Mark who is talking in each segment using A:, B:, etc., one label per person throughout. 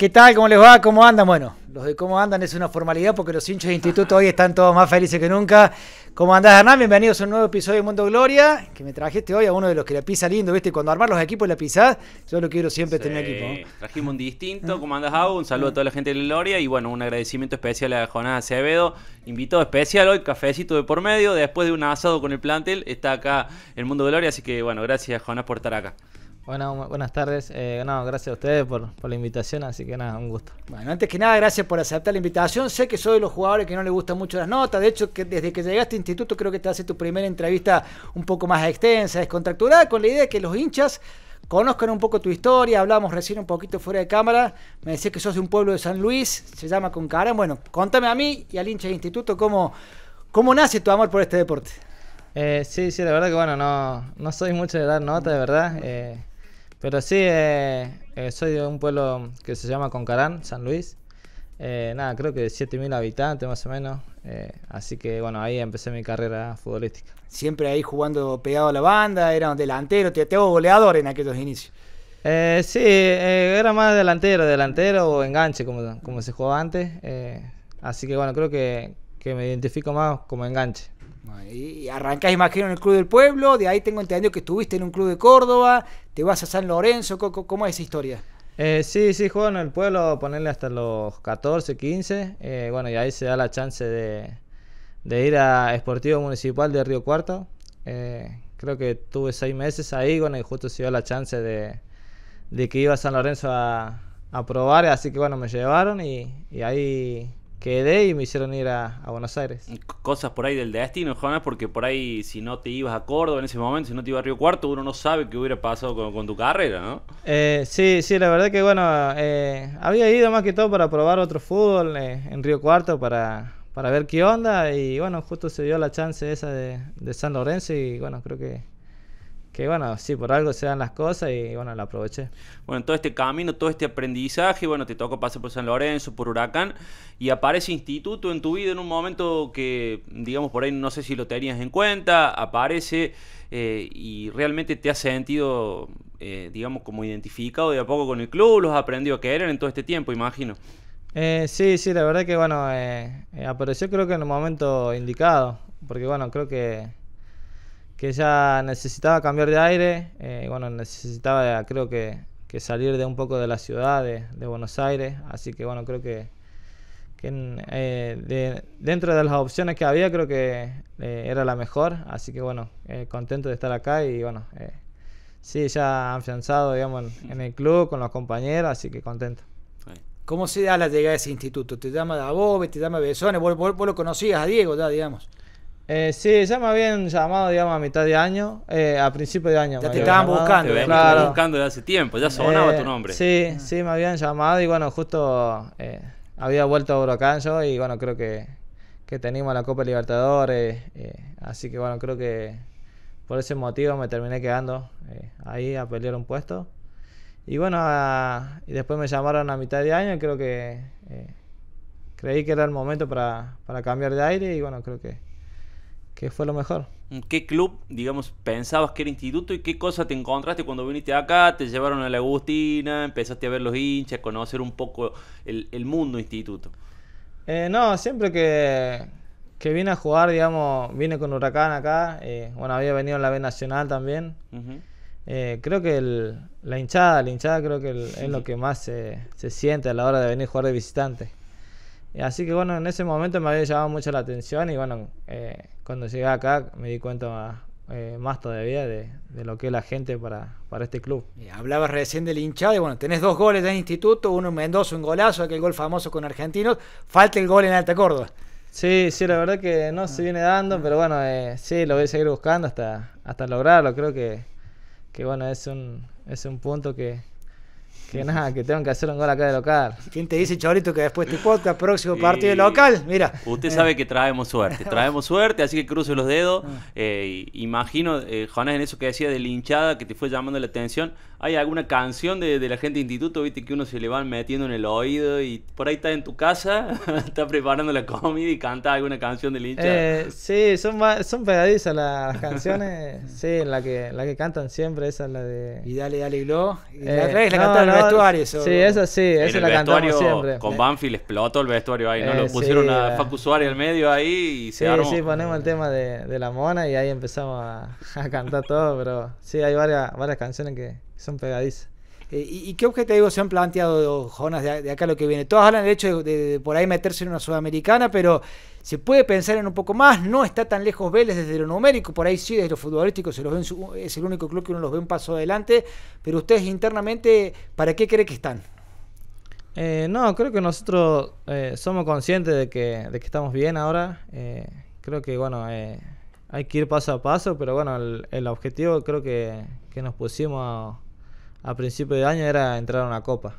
A: ¿Qué tal? ¿Cómo les va? ¿Cómo andan? Bueno, los de cómo andan es una formalidad porque los hinchas de instituto hoy están todos más felices que nunca. ¿Cómo andás, Hernán? Bienvenidos a un nuevo episodio de Mundo Gloria, que me trajiste hoy a uno de los que la pisa lindo, ¿viste? Cuando armar los equipos la pisas, yo lo quiero siempre tener equipo. ¿eh?
B: Trajimos un distinto, ah. ¿cómo andás, Au? Un saludo a toda la gente de Gloria y bueno, un agradecimiento especial a Jonás Acevedo. Invitado especial hoy, cafecito de por medio, después de un asado con el plantel, está acá el Mundo Gloria, así que bueno, gracias Jonás por estar acá.
C: Bueno, buenas tardes. Eh, gracias a ustedes por, la invitación, así que nada, un gusto. Bueno, antes que nada, gracias por aceptar la invitación. Sé que soy de los jugadores que no les gustan mucho las
A: notas. De hecho, que desde que llegaste a este instituto creo que te hace tu primera entrevista un poco más extensa, descontracturada, con la idea de que los hinchas conozcan un poco tu historia. Hablamos recién un poquito fuera de cámara. Me decías que sos de un pueblo de San Luis, se llama Concarán. Bueno, contame a mí y al hincha de instituto
C: cómo, cómo nace tu amor por este deporte. Eh, sí, sí, la verdad que bueno, no, no soy mucho de dar notas, de verdad. Eh, pero sí, eh, eh, soy de un pueblo que se llama Concarán, San Luis. Eh, nada, creo que 7.000 habitantes más o menos. así que bueno, ahí empecé mi carrera futbolística. Siempre ahí jugando pegado a la banda, era un delantero, te, goleador en aquellos inicios. sí, era más delantero, delantero o enganche como, como se jugaba antes. así que bueno, creo que, que me identifico más como enganche. Y arrancás, imagino, en el Club del Pueblo, de ahí tengo entendido que
A: estuviste en un club de Córdoba, te vas a San Lorenzo, ¿cómo, es esa historia?
C: Eh, sí, sí, juego en el pueblo, ponerle hasta los 14, 15, eh, bueno, y ahí se da la chance de, ir a Esportivo Municipal de Río Cuarto. Eh, creo que tuve seis meses ahí, bueno, y justo se dio la chance de, que iba a San Lorenzo a, a probar, así que bueno, me llevaron y ahí quedé y me hicieron ir a, Buenos Aires.
B: Cosas por ahí del destino, Jonas, porque por ahí si no te ibas a Córdoba en ese momento, si no te ibas a Río Cuarto, uno no sabe qué hubiera pasado con, con tu carrera, ¿no?
C: Eh, sí, sí, la verdad que bueno, eh, había ido más que todo para probar otro fútbol eh, en Río Cuarto para, para ver qué onda y bueno, justo se dio la chance esa de, de San Lorenzo y bueno, creo que que bueno, sí, por algo se dan las cosas y bueno, la aproveché.
B: Bueno, todo este camino, todo este aprendizaje, bueno, te tocó pasar por San Lorenzo, por Huracán, y aparece Instituto en tu vida en un momento que, digamos, por ahí no sé si lo tenías en cuenta, aparece eh, y realmente te has sentido, eh, digamos, como identificado de a poco con el club, los has aprendido a querer en todo este tiempo, imagino.
C: Eh, sí, sí, la verdad que bueno, apareció creo que en el momento indicado, porque bueno, creo que que ella necesitaba cambiar de aire, eh, bueno, necesitaba creo que, salir de un poco de la ciudad de, Buenos Aires, así que bueno, creo que, eh, dentro de las opciones que había creo que eh, era la mejor, así que bueno, contento de estar acá y bueno, sí, ya afianzado, digamos, en, el club con los compañeros, así que contento.
A: ¿Cómo se da la llegada a ese instituto? ¿Te llama Dabove, te llama Besones? ¿Vos, lo conocías a
C: Diego ya, digamos? Eh, sí, ya me habían llamado, digamos, a mitad de año, eh, a principio de año. Ya eh, te estaban buscando. Te estaban buscando desde hace tiempo, ya sonaba tu eh, nombre. Sí, sí, me habían llamado y bueno, justo había vuelto a Huracán y bueno, creo que, que teníamos la Copa Libertadores, así que bueno, creo que por ese motivo me terminé quedando ahí a pelear un puesto. Y bueno, y después me llamaron a mitad de año, y creo que creí que era el momento para cambiar de aire y bueno, creo que ¿Qué fue lo mejor?
B: ¿Qué club, digamos, pensabas que era instituto y qué cosa te encontraste cuando viniste acá? ¿Te llevaron a la Agustina? ¿Empezaste a ver los hinchas, conocer un poco el, mundo instituto?
C: Eh, no, siempre que, que, vine a jugar, digamos, vine con Huracán acá. Eh, bueno, había venido en la B Nacional también. Eh, creo que la hinchada, la hinchada creo que es lo que más se, se siente a la hora de venir a jugar de visitante. Así que bueno, en ese momento me había llamado mucho la atención y bueno, eh, cuando llegué acá me di cuenta más, eh, más todavía de, lo que es la gente para, para este club. Y hablabas recién del hinchado y bueno, tenés dos goles en instituto, uno en Mendoza, un golazo, aquel gol famoso con argentinos, falta el gol en Alta Córdoba. Sí, sí, la verdad que no se viene dando, pero bueno, eh, sí, lo voy a seguir buscando hasta, hasta lograrlo. Creo que, que bueno, es un, es un punto que, que nada, que tengo que hacer un gol acá
A: de local. ¿Quién te dice, Chorito, que después tu podcast, próximo partido de local?
C: Mira. Usted sabe que traemos
B: suerte, traemos suerte, así que cruce los dedos. Ah. Eh, imagino, eh, Jonás, en eso que decía de linchada, que te fue llamando la atención, ¿hay alguna canción de, la gente de instituto, viste, que uno se le van metiendo en el oído y por ahí está en tu casa, está preparando la comida y canta alguna canción de linchada? Eh,
C: sí, son, son pegadizas las canciones. sí, la que, la que cantan siempre, esa es la de... Y dale, dale, y lo. Y la eh, traes la en el vestuario. Eso. Sí,
B: Con eh. Banfield explotó el vestuario ahí, ¿no? Lo eh, pusieron sí, a eh. Facu Suárez al medio ahí
C: y se sí, Sí, ponemos el tema de, de la mona y ahí empezamos a, a cantar todo, pero sí, hay varias, varias canciones que son pegadizas. Eh, y, qué objetivos se han planteado,
A: Jonas, de, acá a lo que viene? Todos hablan del hecho de, por ahí meterse en una sudamericana, pero se puede pensar en un poco más. No está tan lejos Vélez desde lo numérico, por ahí sí, desde lo futbolístico, se los ven es el único club que uno los ve un paso adelante. Pero ustedes internamente, ¿para qué cree que están?
C: Eh, no, creo que nosotros eh, somos conscientes de que, estamos bien ahora. creo que, bueno, hay que ir paso a paso, pero bueno, el, objetivo creo que, que nos pusimos a principio de año era entrar a una copa.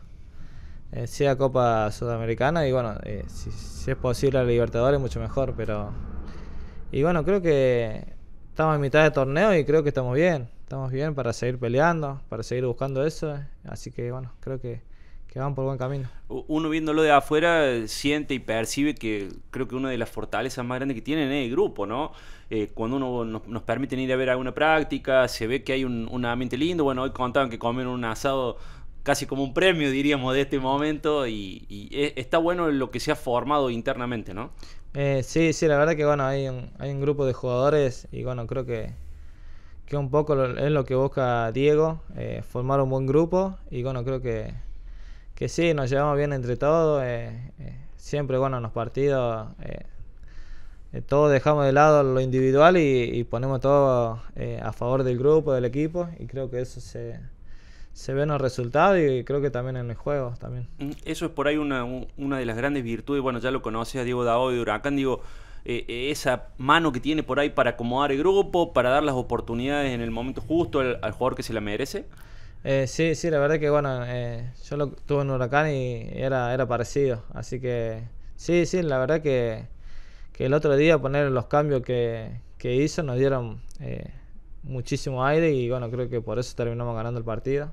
C: Eh, sea Copa Sudamericana y bueno, eh, si, es posible a Libertadores mucho mejor, pero... Y bueno, creo que estamos en mitad de torneo y creo que estamos bien. Estamos bien para seguir peleando, para seguir buscando eso. Así que bueno, creo que que van por buen camino.
B: Uno viéndolo de afuera eh, siente y percibe que creo que una de las fortalezas más grandes que tienen es el grupo, ¿no? Eh, cuando uno nos, permiten ir a ver alguna práctica, se ve que hay un, ambiente lindo. Bueno, hoy contaban que comen un asado casi como un premio, diríamos, de este momento y, e, está bueno lo que se ha formado internamente, ¿no?
C: Eh, sí, sí, la verdad que bueno, hay un, grupo de jugadores y bueno, creo que, que un poco es lo que busca Diego, formar un buen grupo y bueno, creo que que sí, nos llevamos bien entre todos. Eh, eh, siempre, bueno, en los partidos eh, todos dejamos de lado lo individual y, ponemos todo a favor del grupo, del equipo. Y creo que eso se, ve en los resultados y creo que también en el juego también. Mm,
B: eso es por ahí una, de las grandes virtudes, bueno, ya lo conoce a Diego Dao y Huracán, digo, esa mano que tiene por ahí para acomodar el grupo, para dar las oportunidades en el momento justo al jugador que se la merece.
C: Eh, sí, sí, la verdad que bueno, eh, yo lo tuve en Huracán y era, era parecido. Así que sí, sí, la verdad que, el otro día poner los cambios que, hizo nos dieron eh, muchísimo aire y bueno, creo que por eso terminamos ganando el partido.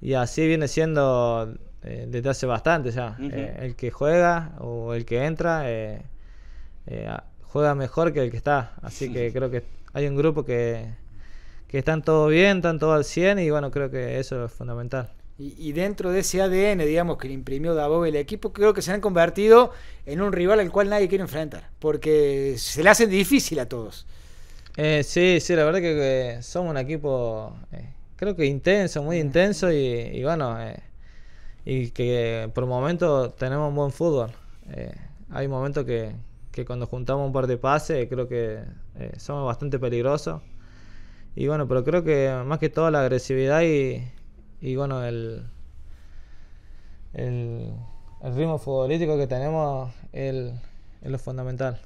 C: Y así viene siendo desde hace bastante ya. el que juega o el que entra juega mejor que el que está. Así que creo que hay un grupo que que están todo bien, están todo al 100 y bueno, creo que eso es fundamental.
A: Y, dentro de ese ADN, digamos, que le imprimió Davo el equipo, creo que se han convertido en un rival al cual nadie quiere enfrentar, porque
C: se le hace difícil a todos. Eh, sí, sí, la verdad que, somos un equipo, eh, creo que intenso, muy intenso y, bueno, eh, y que por momentos tenemos un buen fútbol. hay momentos que, que, cuando juntamos un par de pases, creo que somos bastante peligrosos. Y bueno, pero creo que más que todo la agresividad y, bueno, el, el, ritmo futbolístico que tenemos es lo fundamental.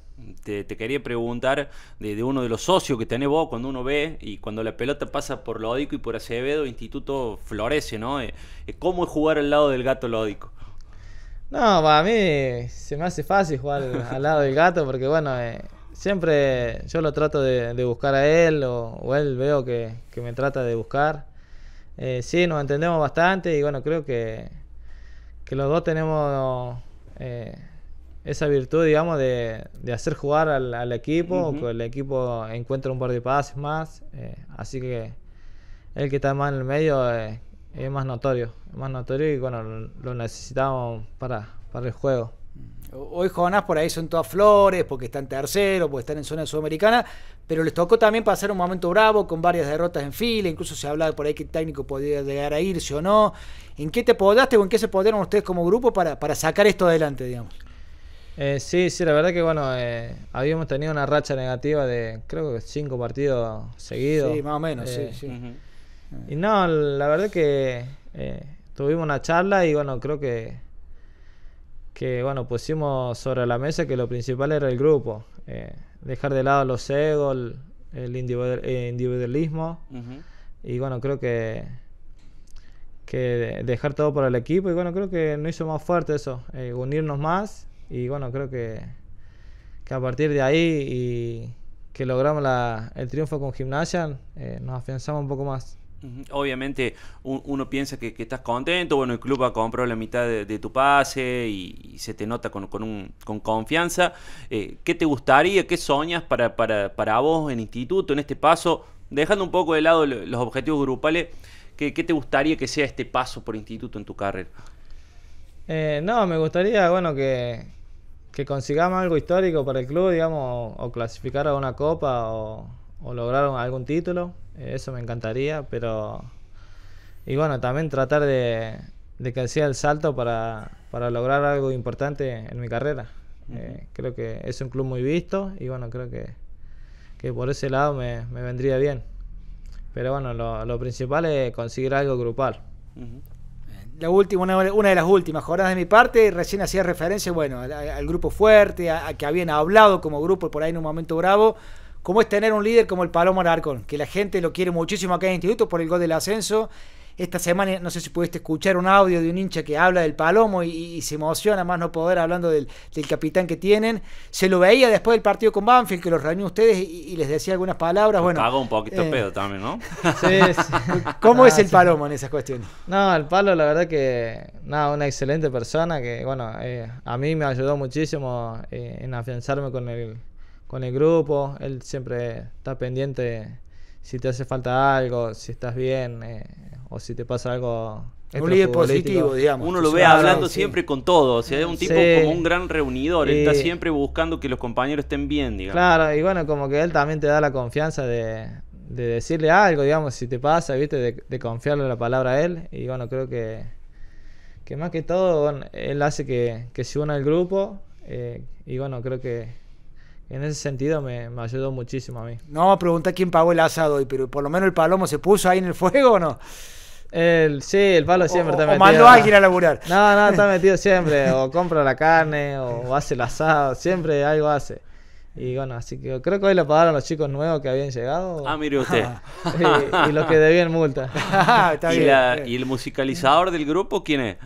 B: Te, quería preguntar de, uno de los socios que tenés vos cuando uno ve y cuando la pelota pasa por Lódico y por Acevedo, Instituto florece, ¿no? Eh, eh, ¿Cómo es jugar al lado del gato Lódico?
C: No, para mí se me hace fácil jugar al lado del gato porque, bueno, eh, siempre yo lo trato de, buscar a él o, él veo que, me trata de buscar. Eh, sí, nos entendemos bastante y bueno, creo que, los dos tenemos eh, esa virtud, digamos, de, hacer jugar al, equipo, que el equipo encuentra un par de pases más, eh, así que el que está más en el medio es más notorio, más notorio y bueno, lo necesitamos para el juego.
A: Hoy Jonás por ahí son todas flores, porque están tercero, porque están en zona sudamericana, pero les tocó también pasar un momento bravo con varias derrotas en fila, incluso se hablaba por ahí que el técnico podía llegar a irse o no. ¿En qué te podaste o en qué se podieron ustedes como grupo para, sacar esto adelante, digamos?
C: Eh, sí, sí, la verdad que bueno, eh, habíamos tenido una racha negativa de creo que cinco partidos seguidos. Sí, más o menos, sí, eh, Y no, la verdad que tuvimos una charla y bueno, creo que que bueno, pusimos sobre la mesa que lo principal era el grupo, eh, dejar de lado los egos, el, eh, individualismo y bueno, creo que que dejar todo para el equipo y bueno, creo que no hizo más fuerte eso, eh, unirnos más y bueno, creo que, a partir de ahí y que logramos el triunfo con gimnasia, nos afianzamos un poco más.
B: Obviamente uno piensa que, estás contento, bueno, el club ha comprado la mitad de, tu pase y, se te nota con, confianza. Eh, ¿Qué te gustaría, qué soñas para, para, vos en instituto, en este paso? Dejando un poco de lado los objetivos grupales, ¿qué, te gustaría que sea este paso por instituto en tu carrera?
C: Eh, no, me gustaría, bueno, que, consigamos algo histórico para el club, digamos, o clasificar a una copa o o lograr algún título, eh, eso me encantaría, pero... Y bueno, también tratar de, que sea el salto para, lograr algo importante en mi carrera. Eh, creo que es un club muy visto y bueno, creo que, por ese lado me, vendría bien. Pero bueno, lo, principal es conseguir algo grupal. La última, una, de las últimas
A: jornadas de mi parte, recién hacía referencia, bueno, al, grupo fuerte, a, que habían hablado como grupo por ahí en un momento bravo. ¿Cómo es tener un líder como el Palomo Aracón, que la gente lo quiere muchísimo acá en el Instituto por el gol del ascenso. Esta semana, no sé si pudiste escuchar un audio de un hincha que habla del Palomo y, se emociona más no poder hablando del, capitán que tienen. Se lo veía después del partido con Banfield, que los reunió ustedes y, les decía algunas palabras. Bueno, pagó un poquito eh, pedo también, ¿no? Sí, ¿Cómo es ah, el Palomo en esas cuestiones?
C: No, el Palo, la verdad que, nada, una excelente persona que, bueno, eh, a mí me ayudó muchísimo eh, en afianzarme con el con el grupo. Él siempre está pendiente si te hace falta algo, si estás bien eh, o si te pasa algo. Un líder positivo, digamos. Uno lo ve hablando siempre
B: con todos. O sea, es un tipo como un gran reunidor. Él está siempre buscando que los compañeros estén bien,
C: digamos. Claro, y bueno, como que él también te da la confianza de, decirle algo, digamos, si te pasa, ¿viste? De, confiarle la palabra a él. Y bueno, creo que, que más que todo, él hace que, se una al grupo. Eh, y bueno, creo que en ese sentido me, ayudó muchísimo a mí.
A: No, pregunta quién pagó el asado hoy, pero por lo menos el palomo se puso ahí
C: en el fuego o no. El, sí, el palo siempre está metido. O mandó a alguien a laburar. No, no, está metido siempre. O compra la carne, o hace el asado, siempre algo hace. Y bueno, así que creo que hoy lo pagaron los chicos nuevos que habían llegado. Ah, mire usted.
B: y, los que debían multa. ¿Y el musicalizador del grupo quién es?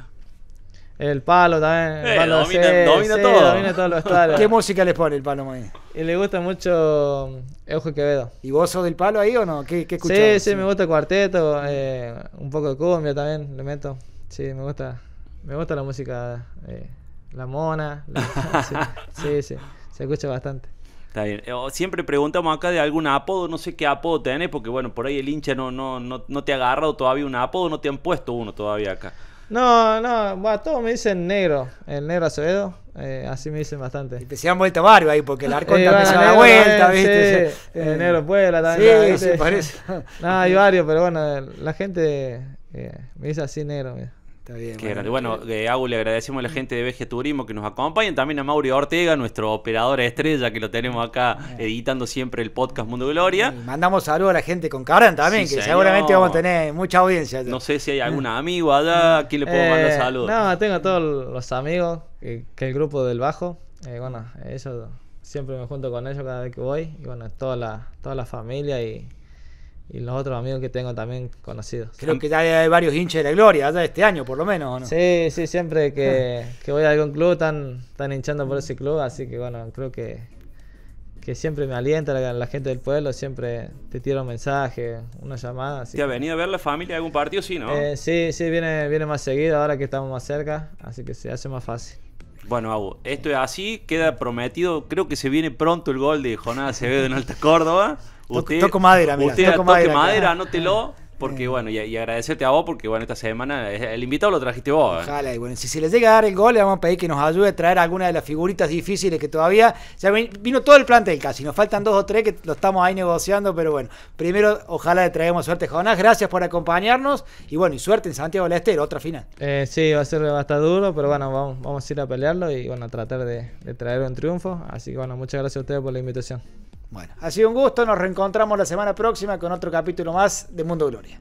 A: El palo también. El eh, palo domina todo. ¿Qué música les pone el palo, ahí? Y le
C: gusta mucho y mm,
A: Quevedo. ¿Y vos sos del palo ahí o no? ¿Qué, qué Sí, sí, me
C: gusta el cuarteto, eh, un poco de cumbia también, le meto. Sí, me gusta, me gusta la música, eh, la mona. sí, sí, se escucha bastante.
B: Está bien. Oh, siempre preguntamos acá de algún apodo, no sé qué apodo tenés, porque bueno, por ahí el hincha no, no, no, no te ha agarrado todavía un apodo, no te han puesto uno todavía acá.
C: No, no, bueno, todos me dicen negro, el negro Acevedo, eh, así me dicen bastante. Y te se han vuelta varios ahí porque el arco está empezando a dar vuelta, ¿viste? el negro Puebla también. Sí, se parece. No, hay varios, pero bueno, la gente eh, me dice así negro. Mira. Está bien.
B: bueno, bueno le agradecemos a la mm. gente de Vegeturismo que nos acompañen. También a Mauri Ortega, nuestro operador estrella, que lo tenemos acá editando siempre el podcast Mundo Gloria.
A: mandamos saludos a la gente con Cabrán también, que seguramente
B: vamos a
C: tener mucha audiencia.
B: No sé si hay algún amigo allá, ¿a quién le puedo mandar eh, saludos?
C: No, tengo a todos los amigos, que, el grupo del Bajo. Eh, bueno, ellos siempre me junto con ellos cada vez que voy. Y bueno, toda toda la familia y y los otros amigos que tengo también conocidos. Creo que ya hay varios hinchas de la gloria, ya este año por lo menos, ¿o ¿no? Sí, sí, siempre que, voy a algún club están, hinchando por ese club, así que bueno, creo que, que siempre me alienta la, gente del pueblo, siempre te tira un mensaje, una llamada. ¿Te ha
B: venido a ver la familia algún partido? Sí, ¿no? Eh,
C: sí, sí, viene, viene más seguido ahora que estamos más cerca, así que se hace más fácil.
B: Bueno, esto es así, queda prometido. Creo que se viene pronto el gol de Jonás Acevedo en Alta Córdoba. Usted, toco, madera, mira. Usted toco madera, no madera, anótelo. Porque bueno, y, agradecerte a vos porque bueno, esta semana el invitado lo trajiste vos. Eh.
A: Ojalá, y bueno, si se les llega a dar el gol, le vamos a pedir que nos ayude a traer alguna de las figuritas difíciles que todavía. Ya vino todo el plantel casi, nos faltan dos o tres que lo estamos ahí negociando, pero bueno, primero ojalá le traigamos suerte, Jonás. Gracias por acompañarnos y bueno, y suerte en Santiago del Estero, otra final.
C: Eh, sí, va a ser bastante duro, pero bueno, vamos, vamos a ir a pelearlo y bueno, a tratar de, de traer un triunfo. Así que bueno, muchas gracias a ustedes por la invitación.
A: Bueno, ha sido un gusto, nos reencontramos la semana próxima con otro capítulo más de Mundo Gloria.